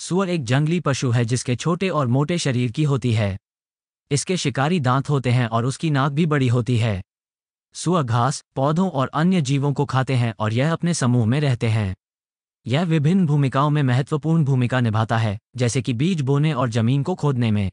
सुअर एक जंगली पशु है जिसके छोटे और मोटे शरीर की होती है इसके शिकारी दांत होते हैं और उसकी नाक भी बड़ी होती है सुअर घास पौधों और अन्य जीवों को खाते हैं और यह अपने समूह में रहते हैं यह विभिन्न भूमिकाओं में महत्वपूर्ण भूमिका निभाता है जैसे कि बीज बोने और जमीन को खोदने में